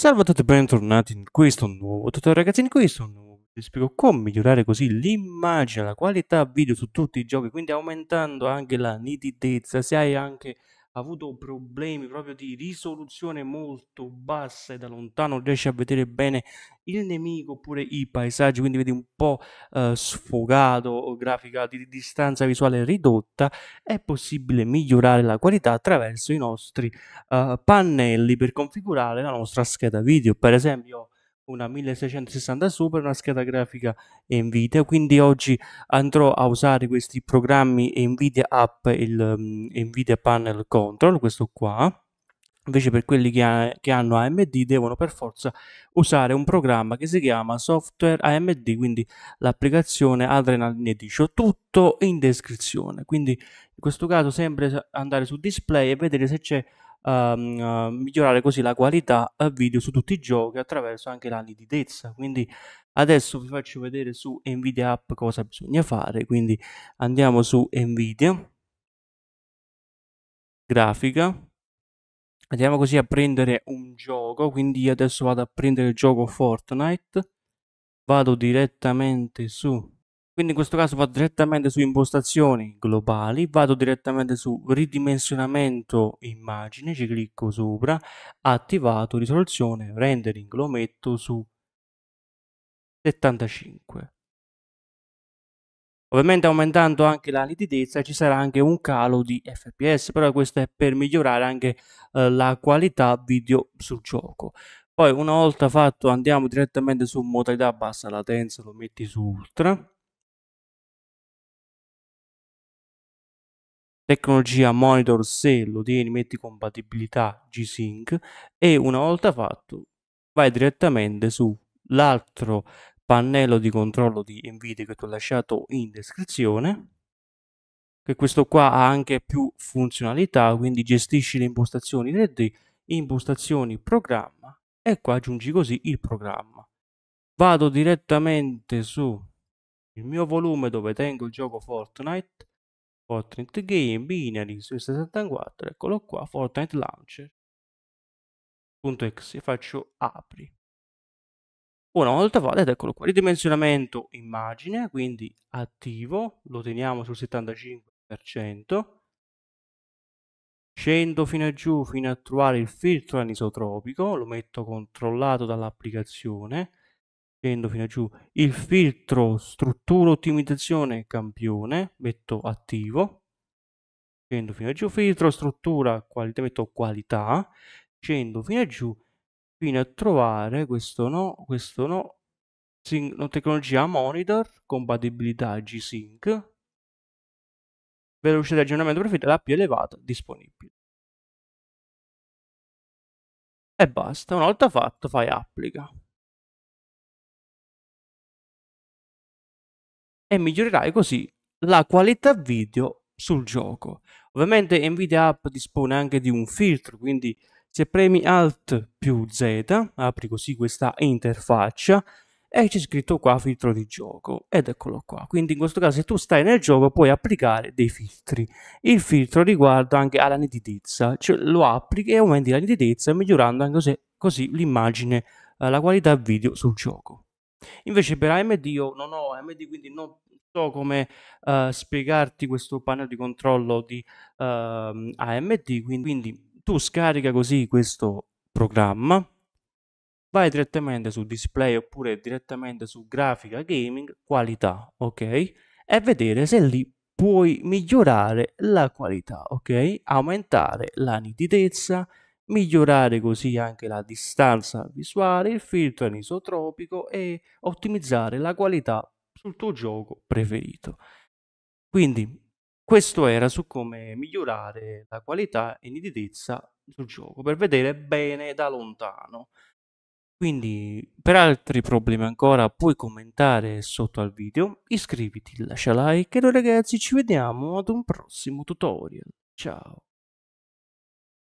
Salve a tutti e bentornati in questo nuovo tutorial ragazzi, in questo nuovo video vi spiego come migliorare così l'immagine, la qualità video su tutti i giochi, quindi aumentando anche la nitidezza, se hai anche avuto problemi proprio di risoluzione molto bassa e da lontano riesce a vedere bene il nemico oppure i paesaggi, quindi vedi un po' eh, sfogato, grafica di distanza visuale ridotta, è possibile migliorare la qualità attraverso i nostri eh, pannelli per configurare la nostra scheda video. Per esempio una 1660 Super, una scheda grafica Nvidia, quindi oggi andrò a usare questi programmi Nvidia App, il um, Nvidia Panel Control, questo qua. Invece per quelli che, ha, che, hanno AMD devono per forza usare un programma che si chiama Software AMD, quindi l'applicazione Adrenaline Edition, tutto in descrizione. Quindi in questo caso sempre andare su display e vedere se c'è um, migliorare così la qualità video su tutti i giochi attraverso anche la nitidezza. Quindi adesso vi faccio vedere su Nvidia App cosa bisogna fare. Quindi andiamo su Nvidia, grafica, andiamo così a prendere un gioco. Quindi io adesso vado a prendere il gioco Fortnite, vado direttamente su quindi in questo caso vado direttamente su impostazioni globali, vado direttamente su ridimensionamento immagine, ci clicco sopra, attivato risoluzione rendering, lo metto su 75. Ovviamente aumentando anche la nitidezza ci sarà anche un calo di FPS, però questo è per migliorare anche eh, la qualità video sul gioco. Poi una volta fatto andiamo direttamente su modalità bassa latenza, lo metti su ultra tecnologia monitor se lo tieni, metti compatibilità G-Sync e una volta fatto vai direttamente sull'altro pannello di controllo di Nvidia che ti ho lasciato in descrizione che questo qua ha anche più funzionalità quindi gestisci le impostazioni 3D impostazioni programma e qua aggiungi così il programma vado direttamente su il mio volume dove tengo il gioco Fortnite Fortnite Game, Binary, Swiss64, eccolo qua, Fortnite Launcher punto Launcher.exe, faccio apri. Una volta vado eccolo qua, ridimensionamento immagine, quindi attivo, lo teniamo sul 75%, scendo fino a giù fino a trovare il filtro anisotropico, lo metto controllato dall'applicazione, scendo fino a giù, il filtro struttura ottimizzazione campione, metto attivo, scendo fino a giù, filtro struttura qualità, metto qualità, scendo fino a giù, fino a trovare questo no, questo no, Sin tecnologia monitor, compatibilità G-Sync, velocità di aggiornamento perfetta, la più elevata disponibile. E basta, una volta fatto fai applica. e migliorerai così la qualità video sul gioco. Ovviamente Nvidia App dispone anche di un filtro, quindi se premi Alt più Z, apri così questa interfaccia e c'è scritto qua filtro di gioco ed eccolo qua. Quindi in questo caso se tu stai nel gioco puoi applicare dei filtri. Il filtro riguarda anche alla nitidezza, cioè lo applichi e aumenti la nitidezza migliorando anche così, così l'immagine, eh, la qualità video sul gioco. Invece per AMD io non ho AMD, quindi non so come uh, spiegarti questo pannello di controllo di uh, ehm, AMD, quindi, quindi tu scarica così questo programma, vai direttamente su display oppure direttamente su grafica gaming, qualità, ok? E vedere se lì puoi migliorare la qualità, ok? Aumentare la nitidezza, migliorare così anche la distanza visuale, il filtro anisotropico e ottimizzare la qualità sul tuo gioco preferito. Quindi questo era su come migliorare la qualità e nitidezza sul gioco per vedere bene da lontano. Quindi per altri problemi ancora puoi commentare sotto al video, iscriviti, lascia like e noi ragazzi ci vediamo ad un prossimo tutorial. Ciao!